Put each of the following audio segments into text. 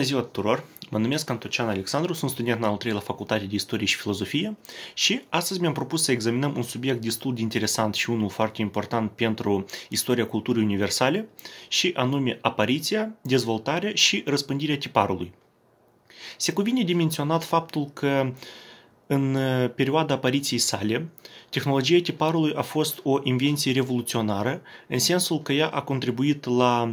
Bună ziua tuturor! Mă numesc Antocean Alexandru, sunt student în al treilea facultate de istorie și filozofie și astăzi mi-am propus să examinăm un subiect destul de interesant și unul foarte important pentru istoria culturii universale și anume apariția, dezvoltarea și răspândirea tiparului. Se cuvine de menționat faptul că în uh, perioada apariției sale, tehnologia tiparului a fost o invenție revoluționară, în sensul că ea a contribuit la uh,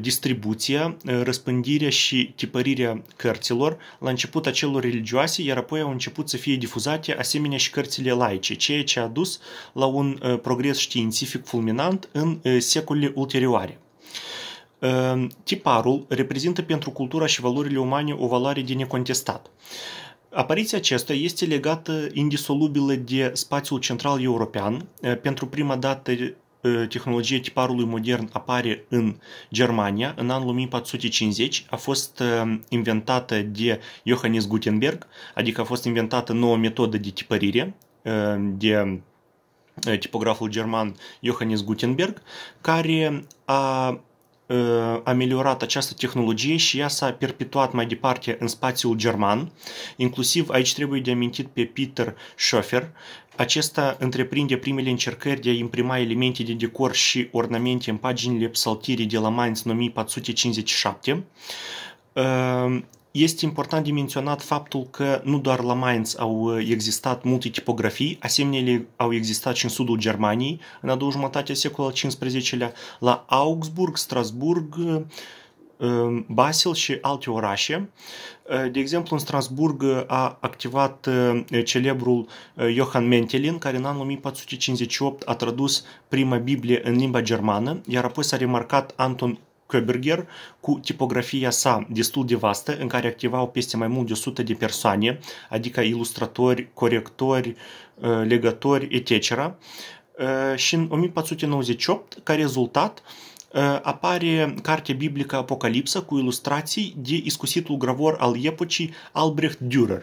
distribuția, răspândirea și tipărirea cărților, la început a celor religioase, iar apoi au început să fie difuzate asemenea și cărțile laice, ceea ce a dus la un progres științific fulminant în secolele ulterioare. Tiparul reprezintă pentru cultura și valorile umane o valoare de necontestat. Apariția acesta este legată indisolubilă de spațiul central european. Pentru prima dată tehnologie tiparului modern apare în Germania. În anul 1450 a fost inventată de Johannes Gutenberg, adică a fost inventată nouă metodă de tipărire de tipograful german Johannes Gutenberg, care a ameliorat э, această tehnologie și ea s-a perpetuat mai departe în spațiul german. Inclusiv aici trebuie de amintit pe Peter Schoeffer. Acesta întreprinde primele încercări de a imprima elemente de decor și ornamente în paginile psaltirii de la Mainz 1457. Ehm, este important de menționat faptul că nu doar la Mainz au uh, existat multe tipografii, asemenea au existat și în sudul Germaniei, în a doua jumătate a secolului XV-lea, la Augsburg, Strasburg, uh, um, Basel și alte orașe. Uh, de exemplu, în Strasburg a activat celebrul Johann Mentelin, care în anul 1458 a tradus prima Biblie în limba germană, iar apoi s-a remarcat Anton Köberger cu tipografia sa destul de vastă, în care activau peste mai mult de 100 de persoane, adică ilustratori, corectori, ă, legători, etc. Ă, și în 1498, ca rezultat, ă, apare cartea biblică Apocalipsa cu ilustrații de iscusitul gravor al epocii Albrecht Dürer.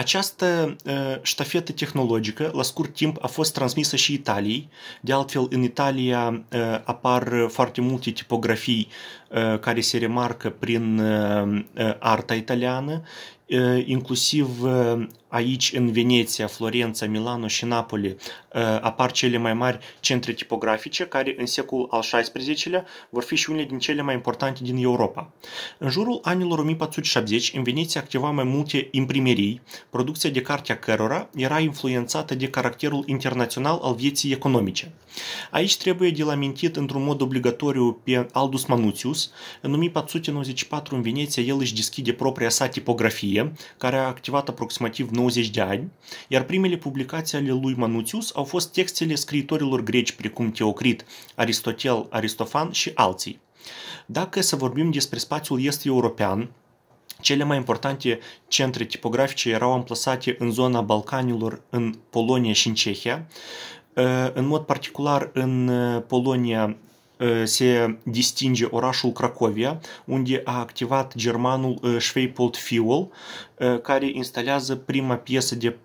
Această uh, ștafetă tehnologică, la scurt timp, a fost transmisă și Italiei. De altfel, în Italia uh, apar foarte multe tipografii uh, care se remarcă prin uh, arta italiană, uh, inclusiv uh, aici, în Veneția, Florența, Milano și Napoli, uh, apar cele mai mari centre tipografice, care în secolul al XVI-lea vor fi și unele din cele mai importante din Europa. În jurul anilor 1470, în Veneția activa mai multe imprimerii, producția de carte a cărora era influențată de caracterul internațional al vieții economice. Aici trebuie de lamentit într-un mod obligatoriu pe Aldus Manutius. În 1494 în Veneția el își deschide propria sa tipografie, care a activat aproximativ 90 de ani, iar primele publicații ale lui Manutius au fost textele scriitorilor greci precum Teocrit, Aristotel, Aristofan și alții. Dacă să vorbim despre spațiul este european, cele mai importante centre tipografice erau amplasate în zona Balcanilor, în Polonia și în Cehia. Ă, în mod particular, în ă, Polonia ă, se distinge orașul Cracovia, unde a activat germanul Schweipold Fiol, care instalează prima piesă de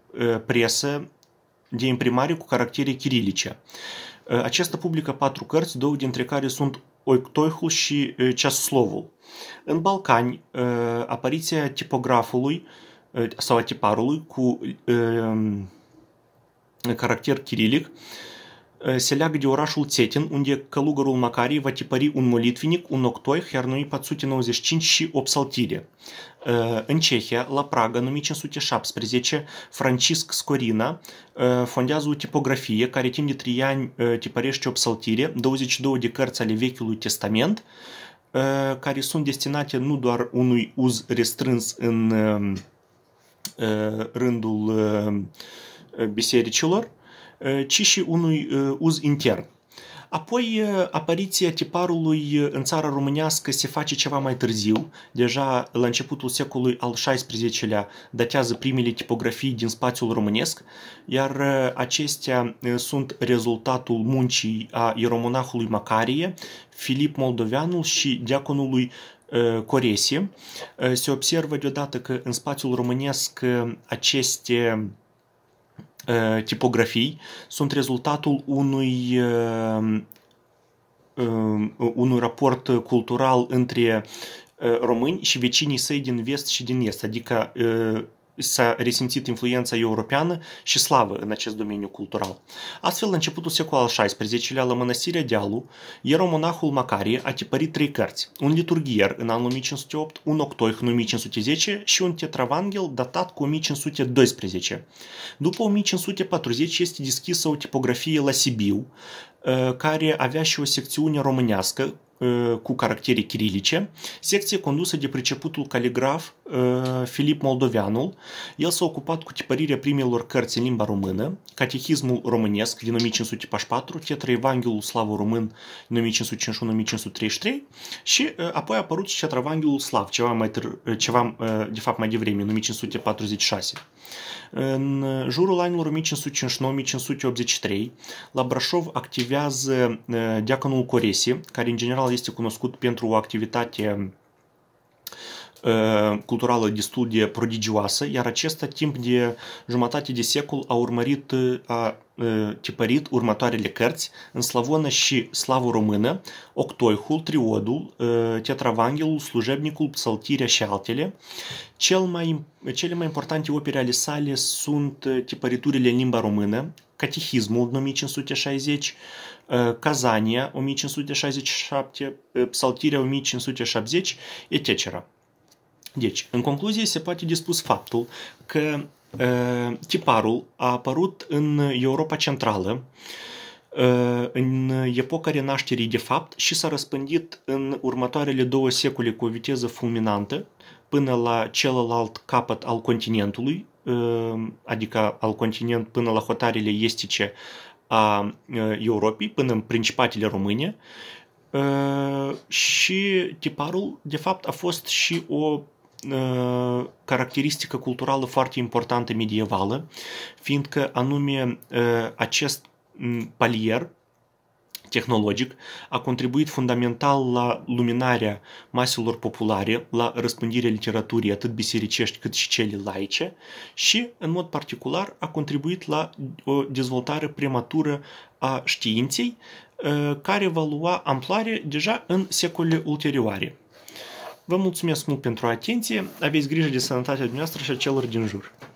presă de imprimare cu caractere chirilice. Acesta publică patru cărți, două dintre care sunt Oiktoichul și Ceaslovul. În Balcani, uh, apariția tipografului uh, sau a tiparului cu uh, um, caracter chirilic se leagă de orașul Țetin, unde călugărul Macarii va tipări un molitvinic, un octoi, iar 495 și o psaltire. În Cehia, la Praga, în 1517, Francisc Scorina fondează o tipografie care timp de 3 ani tipărește o psaltire, 22 de cărți ale Vechiului Testament, Э, care sunt destinate nu doar unui uz restrâns în uh, uh, rândul uh, bisericilor, ci și unui uz intern. Apoi, apariția tiparului în țara românească se face ceva mai târziu. Deja la începutul secolului al XVI-lea datează primele tipografii din spațiul românesc, iar acestea sunt rezultatul muncii a ieromonahului Macarie, Filip Moldoveanul și diaconului Coresie. Se observă deodată că în spațiul românesc aceste Uh, tipografii sunt rezultatul unui uh, um, unui raport cultural între uh, români și vecinii săi din vest și din est, adică s-a resimțit influența europeană și slavă în acest domeniu cultural. Astfel, la începutul secolului al XVI-lea, la mănăstirea Dealu, ieromonahul Macarie a tipărit trei cărți, un liturghier în anul 1508, un octoih în 1510 și un tetravanghel datat cu 1512. După 1540 este deschisă o tipografie la Sibiu, care avea și o secțiune românească Э, cu caractere chirilice, secție condusă de priceputul caligraf э, Filip Moldoveanul. El s-a ocupat cu tipărirea primelor cărți în limba română, Catehismul românesc din 1544, Evanghelul slavo-român din 1551-1533 și apoi a apărut și Evanghelul slav, ceva mai târ- ceva, de fapt mai devreme, în 1546. În jurul anilor 1559-1583, la Brașov activează diaconul Coresi, care în general Cultural este cunoscut pentru o activitate ă, culturală de studie prodigioasă, iar acesta timp de jumătate de secol a urmărit, a ă, tipărit următoarele cărți în slavonă și slavă-română, Octoihul, Triodul, ă, Tetravanghelul, Slujebnicul, Psaltirea și altele. Cel mai, cele mai importante opere ale sale sunt tipăriturile în limba română, Catehizmul 1560, Cazania 1567, Psaltirea 1570, etc. Deci, în concluzie, se poate dispus faptul că tiparul a apărut în Europa Centrală în epoca renașterii de fapt și s-a răspândit în următoarele două secole cu o viteză fulminantă până la celălalt capăt al continentului, adică al continent până la hotarele estice a Europei, până în principatele române, și tiparul, de fapt, a fost și o caracteristică culturală foarte importantă medievală, fiindcă anume acest palier tehnologic a contribuit fundamental la luminarea maselor populare, la răspândirea literaturii atât bisericești cât și cele laice și, în mod particular, a contribuit la o dezvoltare prematură a științei, ă, care va lua amploare deja în secole ulterioare. Vă mulțumesc mult pentru atenție, aveți grijă de sănătatea dumneavoastră și a celor din jur.